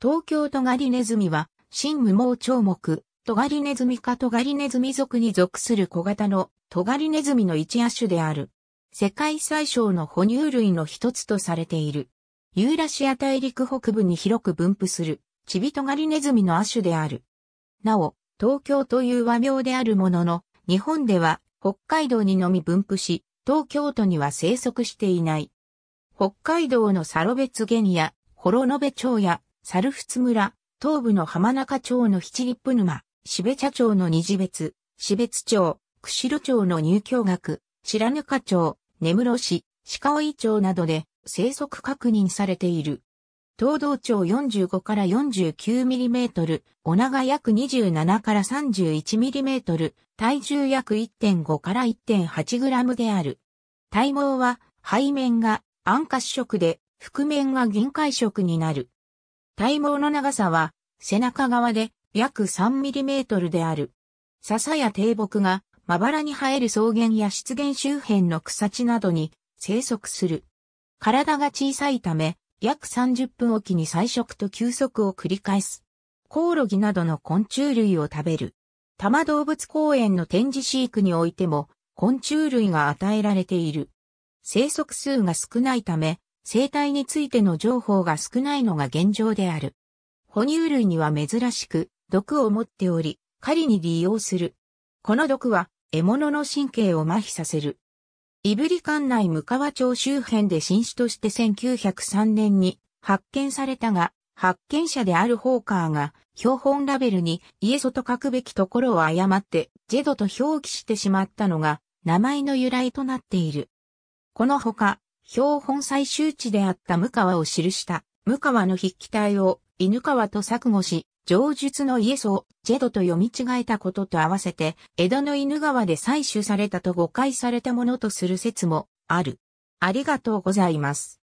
東京トガリネズミは、新無毛鳥目、トガリネズミ科トガリネズミ属に属する小型のトガリネズミの一亜種である。世界最小の哺乳類の一つとされている。ユーラシア大陸北部に広く分布する、チビトガリネズミの亜種である。なお、東京という和名であるものの、日本では北海道にのみ分布し、東京都には生息していない。北海道のサロベツゲニホロノベチョウや猿払村、東部の浜中町の七立沼、しべ茶町の二次別、べつ町、釧路町の入居学、白糠町、根室市、鹿追町などで生息確認されている。東道町45から 49mm、お長約27から 31mm、体重約1.5から 1.8g である。体毛は背面が暗褐色で、覆面が銀灰色になる。体毛の長さは背中側で約 3mm である。笹や低木がまばらに生える草原や湿原周辺の草地などに生息する。体が小さいため、約30分おきに菜食と休息を繰り返す。コオロギなどの昆虫類を食べる。多摩動物公園の展示飼育においても昆虫類が与えられている。生息数が少ないため、生態についての情報が少ないのが現状である。哺乳類には珍しく毒を持っており、狩りに利用する。この毒は獲物の神経を麻痺させる。胆振管内向川町周辺で新種として1903年に発見されたが、発見者であるホーカーが標本ラベルにイエソと書くべきところを誤ってジェドと表記してしまったのが名前の由来となっている。このほか、標本採集地であった向川を記した、向川の筆記体を犬川と錯誤し、上述のイエソをジェドと読み違えたことと合わせて、江戸の犬川で採取されたと誤解されたものとする説もある。ありがとうございます。